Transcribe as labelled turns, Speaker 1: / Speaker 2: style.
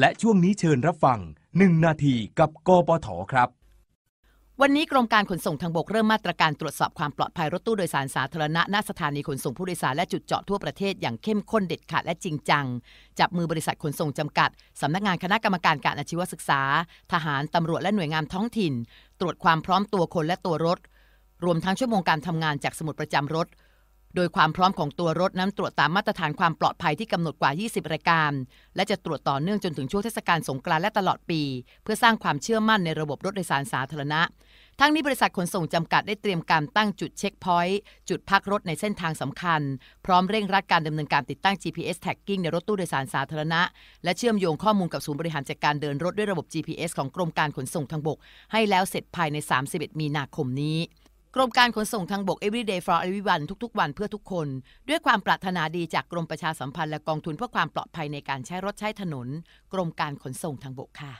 Speaker 1: และช่วงนี้เชิญรับฟัง 1 นาทีกับกปทครับ
Speaker 2: วันนี้กรมการขนส่งทางบกเริ่มมาตรการตรวจสอบความปลอดภัยรถตู้โดยสารสาธารณะณสถานีขนส่งผู้โดยสารและจุดเจาะทั่วประเทศอย่างเข้มข้นเด็ดขาดและจริงจัง จับมือบริษัทขนส่งจำกัด สำนักงานคณะกรรมการการอาชีวศึกษา ทหารตำรวจและหน่วยงานท้องถิ่น ตรวจความพร้อมตัวคนและตัวรถ รวมทั้งชั่วโมงการทำงาน จากสมุดประจำรถโดยความพร้อมของตัวรถนั้นตรวจตามมาตรฐานความปลอดภัยที่กำหนดกว่า 20 รายการ และจะตรวจต่อเนื่องจนถึงช่วงเทศกาลสงกรานต์และตลอดปี เพื่อสร้างความเชื่อมั่นในระบบรถโดยสารสาธารณะ ทั้งนี้ บริษัทขนส่งจำกัดได้เตรียมการตั้งจุดเช็คพอยต์จุดพักรถในเส้นทางสำคัญ พร้อมเร่งรัดการดำเนินการติดตั้ง GPS tagging ในรถตู้โดยสารสาธารณะและเชื่อมโยงข้อมูลกับศูนย์บริหารจัดการเดินรถด้วยระบบ GPS ของกรมการขนส่งทางบก ให้แล้วเสร็จภายใน 31 มีนาคมนี้กรมการขนส่งทางบก Everyday for Everyone ทุกๆวันเพื่อทุกคน ด้วยความปรารถนาดีจากกรมประชาสัมพันธ์และกองทุนเพื่อความปลอดภัยในการใช้รถใช้ถนน กรมการขนส่งทางบกค่ะ